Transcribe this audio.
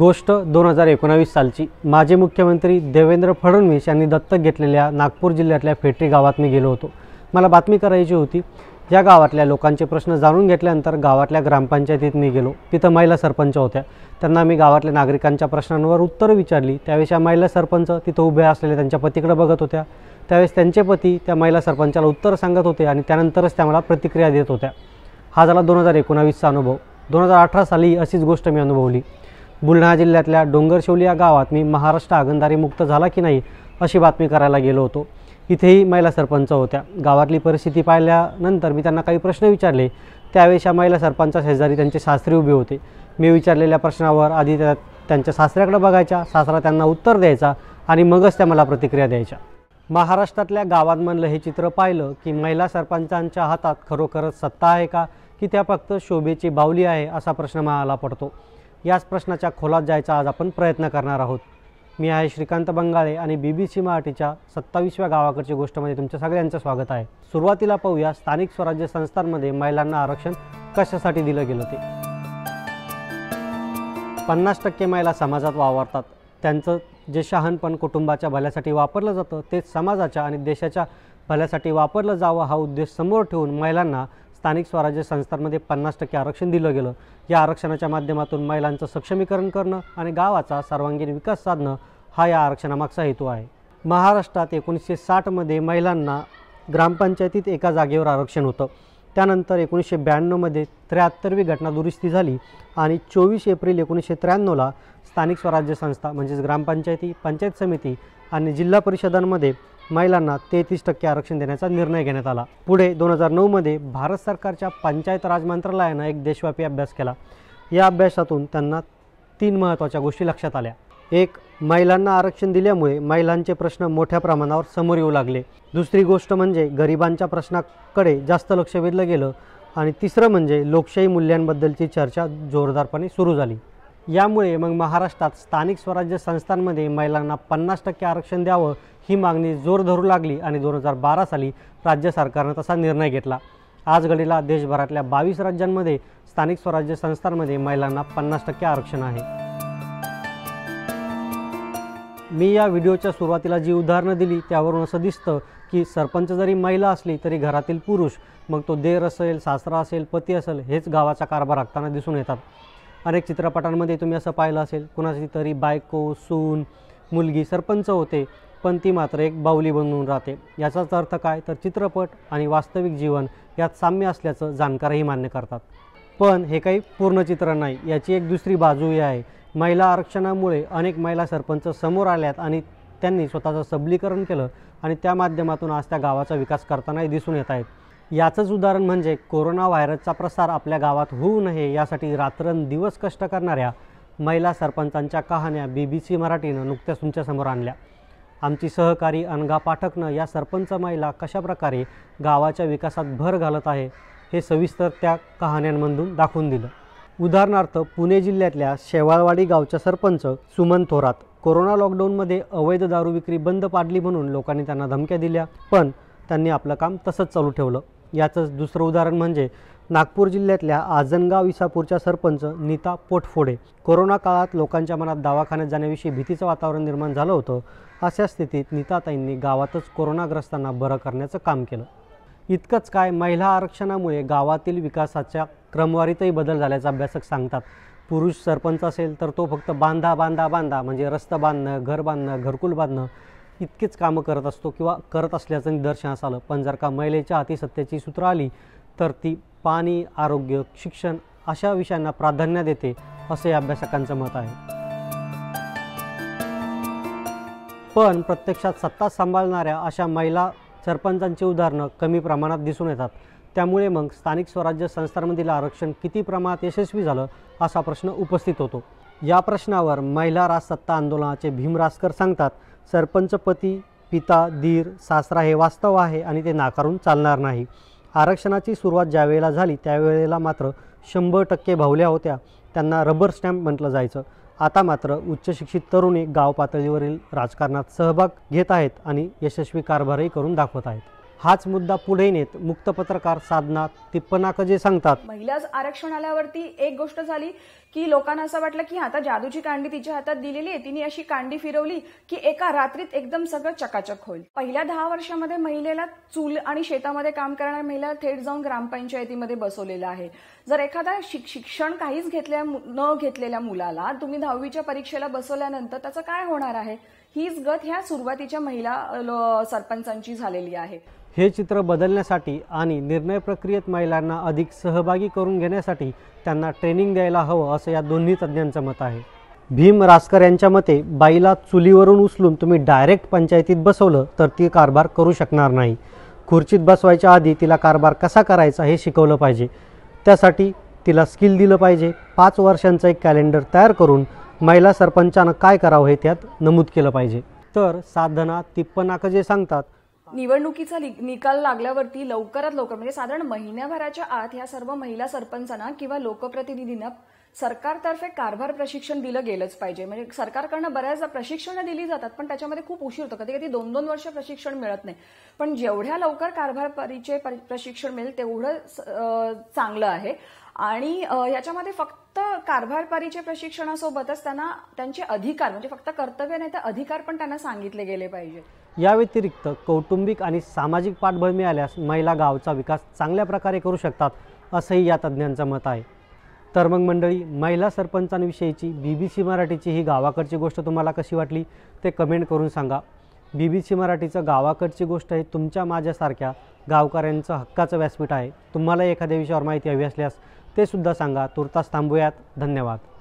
गोष्ट दोन हजार एकोणावीस सालची माजी मुख्यमंत्री देवेंद्र फडणवीस यांनी दत्तक घेतलेल्या नागपूर जिल्ह्यातल्या फेटरी गावात मी गेलो होतो मला बातमी करायची होती या गावातल्या लोकांचे प्रश्न जाणून घेतल्यानंतर गावातल्या ग्रामपंचायतीत मी गेलो तिथं महिला सरपंच होत्या त्यांना मी गावातल्या नागरिकांच्या प्रश्नांवर उत्तरं विचारली त्यावेळेस या महिला सरपंच तिथं उभ्या असलेल्या त्यांच्या पतीकडे बघत होत्या त्यावेळेस त्यांचे पती त्या महिला सरपंचाला उत्तर सांगत होते आणि त्यानंतरच त्या मला प्रतिक्रिया देत होत्या हा झाला दोन हजार एकोणावीसचा अनुभव दोन हजार अठरा साली अशीच गोष्ट मी अनुभवली बुलढाणा जिल्ह्यातल्या डोंगरशिवली या गावात मी महाराष्ट्र आगंदारी मुक्त झाला की नाही अशी बातमी करायला गेलो होतो इथेही महिला सरपंच होत्या गावातली परिस्थिती पाहिल्यानंतर मी त्यांना काही प्रश्न विचारले त्यावेळेस या महिला सरपंचा शेजारी त्यांचे सासरी उभे होते मी विचारलेल्या प्रश्नावर आधी त्या त्यांच्या सासऱ्याकडे बघायच्या सासरा त्यांना उत्तर द्यायचा आणि मगच त्या मला प्रतिक्रिया द्यायच्या महाराष्ट्रातल्या गावांमधलं हे चित्र पाहिलं की महिला सरपंचांच्या हातात खरोखरच सत्ता आहे का की त्या फक्त शोभेची बावली आहे असा प्रश्न मला पडतो याच प्रश्नाच्या खोलात जायचा आज आपण प्रयत्न करणार आहोत मी आहे श्रीकांत बंगाळे आणि बी बी सी मराठीच्या सत्तावीसव्या गावाकडची गोष्टमध्ये म्हणजे तुमच्या सगळ्यांचं स्वागत आहे सुरुवातीला पाहूया स्थानिक स्वराज्य संस्थांमध्ये महिलांना आरक्षण कशासाठी दिलं गेलं ते पन्नास टक्के महिला समाजात वावरतात त्यांचं जे शहाणपण कुटुंबाच्या भल्यासाठी वापरलं जातं ते समाजाच्या आणि देशाच्या भल्यासाठी वापरलं जावं हा उद्देश समोर ठेवून महिलांना स्थानिक स्वराज्य संस्थांमध्ये पन्नास टक्के आरक्षण दिलं गेलं या आरक्षणाच्या माध्यमातून महिलांचं सक्षमीकरण करणं आणि गावाचा सर्वांगीण विकास साधणं हा या आरक्षणामागचा हेतू आहे महाराष्ट्रात एकोणीसशे साठमध्ये महिलांना ग्रामपंचायतीत एका जागेवर आरक्षण होतं त्यानंतर एकोणीसशे ब्याण्णवमध्ये त्र्याहत्तरवी घटना दुरुस्ती झाली आणि चोवीस एप्रिल एकोणीसशे त्र्याण्णवला स्थानिक स्वराज्य संस्था म्हणजेच ग्रामपंचायती पंचायत समिती आणि जिल्हा परिषदांमध्ये महिलांना तेहतीस टक्के आरक्षण देण्याचा निर्णय घेण्यात आला पुढे दोन हजार नऊमध्ये भारत सरकारच्या पंचायत राज मंत्रालयानं एक देशव्यापी अभ्यास केला या अभ्यासातून त्यांना तीन महत्त्वाच्या गोष्टी लक्षात आल्या एक महिलांना आरक्षण दिल्यामुळे महिलांचे प्रश्न मोठ्या प्रमाणावर समोर येऊ लागले दुसरी गोष्ट म्हणजे गरिबांच्या प्रश्नाकडे जास्त लक्ष वेधलं गेलं आणि तिसरं म्हणजे लोकशाही मूल्यांबद्दलची चर्चा जोरदारपणे सुरू झाली यामुळे मग महाराष्ट्रात स्थानिक स्वराज्य संस्थांमध्ये महिलांना पन्नास टक्के आरक्षण द्यावं ही मागणी जोर धरू लागली आणि दोन हजार बारा साली राज्य सरकारनं तसा निर्णय घेतला आज घडीला देशभरातल्या बावीस राज्यांमध्ये स्थानिक स्वराज्य संस्थांमध्ये महिलांना पन्नास टक्के आरक्षण आहे मी या व्हिडिओच्या सुरुवातीला जी उदाहरणं दिली त्यावरून असं दिसतं की सरपंच जरी महिला असली तरी घरातील पुरुष मग तो देर असेल सासरा असेल पती असेल हेच गावाचा कारभार राखताना दिसून येतात अनेक चित्रपटांमध्ये तुम्ही असं पाहिलं असेल कुणाची तरी बायको सून मुलगी सरपंच होते पण ती मात्र एक बाऊली बनवून राहते याचाच अर्थ काय तर चित्रपट आणि वास्तविक जीवन यात साम्य असल्याचं जाणकारही मान्य करतात पण हे काही पूर्ण चित्र नाही याची एक दुसरी बाजूही आहे महिला आरक्षणामुळे अनेक महिला सरपंच समोर आल्यात आणि त्यांनी स्वतःचं सबलीकरण केलं आणि त्या माध्यमातून आज त्या गावाचा विकास करतानाही दिसून येत आहेत याचंच उदाहरण म्हणजे कोरोना व्हायरसचा प्रसार आपल्या गावात होऊ नये यासाठी रात्रंदिवस कष्ट करणाऱ्या महिला सरपंचांच्या कहाण्या बी बी सी मराठीनं नुकत्याच तुमच्यासमोर आणल्या आमची सहकारी अनगा पाठकनं या सरपंच महिला कशाप्रकारे गावाच्या विकासात भर घालत आहे हे सविस्तर त्या कहाण्यांमधून दाखवून दिलं उदाहरणार्थ पुणे जिल्ह्यातल्या शेवाळवाडी गावच्या सरपंच सुमन थोरात कोरोना लॉकडाऊनमध्ये अवैध दारू विक्री बंद पाडली म्हणून लोकांनी त्यांना धमक्या दिल्या पण त्यांनी आपलं काम तसंच चालू ठेवलं याचंच दुसरं उदाहरण म्हणजे नागपूर जिल्ह्यातल्या आजनगाव इसापूरच्या सरपंच नीता पोटफोडे कोरोना काळात लोकांच्या मनात दवाखान्यात जाण्याविषयी भीतीचं वातावरण निर्माण झालं होतं अशा स्थितीत नीताताईंनी गावातच कोरोनाग्रस्तांना बरं करण्याचं काम केलं इतकंच काय महिला आरक्षणामुळे गावातील विकासाच्या क्रमवारीतही बदल झाल्याचा अभ्यासक सांगतात पुरुष सरपंच असेल तर तो फक्त बांधा बांधा बांधा म्हणजे रस्ता बांधणं घर बांधणं घरकुल बांधणं इतकेच कामं करत असतो किंवा करत असल्याचं निदर्शनास आलं पण जर का महिलेच्या हाती सूत्र आली तर ती पाणी आरोग्य शिक्षण अशा विषयांना प्राधान्य देते असे अभ्यासकांचं मत आहे पण प्रत्यक्षात सत्ता सांभाळणाऱ्या अशा महिला सरपंचांची उदाहरणं कमी प्रमाणात दिसून येतात त्यामुळे मग स्थानिक स्वराज्य संस्थांमधील आरक्षण किती प्रमाणात यशस्वी झालं असा प्रश्न उपस्थित होतो या प्रश्नावर महिला राज सत्ता आंदोलनाचे भीमरासकर सांगतात सरपंच पती पिता धीर सासरा हे वास्तव आहे आणि ते नाकारून चालणार नाही आरक्षणाची सुरुवात ज्यावेळेला झाली त्यावेळेला मात्र शंभर टक्के भावल्या होत्या त्यांना रबर स्टॅम्प म्हटलं जायचं आता मात्र उच्च शिक्षित तरुणी गाव पातळीवरील राजकारणात सहभाग घेत आहेत आणि यशस्वी कारभारही करून दाखवत आहेत हाच मुद्दा पुढे नेत मुक्त पत्रकार साधना तिप्पनाक जे सांगतात महिला आरक्षण आल्यावरती एक गोष्ट झाली की लोकांना असं वाटलं की आता जादूची कांडी तिच्या हातात दिलेली आहे तिने अशी कांडी फिरवली की एका रात्रीत एकदम सगळं चकाचक होईल पहिल्या दहा वर्षामध्ये महिलेला चूल आणि शेतामध्ये काम करणाऱ्या महिला थेट जाऊन ग्रामपंचायतीमध्ये बसवलेलं आहे जर एखादा शिक्षण काहीच घेतल्या न घेतलेल्या मुलाला तुम्ही दहावीच्या परीक्षेला बसवल्यानंतर त्याचं काय होणार आहे हीच गत ह्या सुरुवातीच्या महिला सरपंचांची झालेली आहे हे चित्र बदलण्यासाठी आणि निर्णय प्रक्रियेत महिलांना अधिक सहभागी करून घेण्यासाठी त्यांना ट्रेनिंग द्यायला हवं असं या दोन्ही तज्ज्ञांचं मत आहे भीम रासकर यांच्या मते बाईला चुलीवरून उचलून तुम्ही डायरेक्ट पंचायतीत बसवलं तर ती कारभार करू शकणार नाही खुर्चीत बसवायच्या आधी तिला कारभार कसा करायचा हे शिकवलं पाहिजे त्यासाठी तिला स्किल दिलं पाहिजे पाच वर्षांचं एक कॅलेंडर तयार करून महिला सरपंचानं काय करावं हे त्यात नमूद केलं पाहिजे तर साधना तिप्पनाक जे सांगतात निवडणुकीचा निकाल लागल्यावरती लवकरात लवकर म्हणजे साधारण महिन्याभराच्या आत या सर्व महिला सरपंचांना किंवा लोकप्रतिनिधींना सरकारतर्फे कारभार प्रशिक्षण दिलं गेलंच पाहिजे म्हणजे सरकारकडनं बऱ्याचदा प्रशिक्षणं दिली जातात पण त्याच्यामध्ये खूप उशीर होतो कधी कधी दोन दोन वर्ष प्रशिक्षण मिळत नाही पण जेवढ्या लवकर कारभार परिचय प्रशिक्षण मिळेल तेवढं चांगलं आहे आणि याच्यामध्ये फक्त कारभार परिचय प्रशिक्षणासोबतच त्यांना त्यांचे अधिकार म्हणजे फक्त कर्तव्य नाही तर अधिकार पण त्यांना सांगितले गेले पाहिजे या व्यतिरिक्त कौटुंबिक आणि सामाजिक पाठबळ मिळाल्यास महिला गावचा विकास चांगल्या प्रकारे करू शकतात असंही या तज्ज्ञांचं मत आहे तर मग मंडळी महिला सरपंचांविषयीची बी बी सी मराठीची ही गावाकडची गोष्ट तुम्हाला कशी वाटली ते कमेंट करून सांगा बी बी सी मराठीचं गावाकडची गोष्ट हे तुमच्या माझ्यासारख्या गावकऱ्यांचं हक्काचं व्यासपीठ आहे तुम्हाला एखाद्या विषयावर माहिती हवी असल्यास ते सुद्धा सांगा तुर्तास थांबूयात धन्यवाद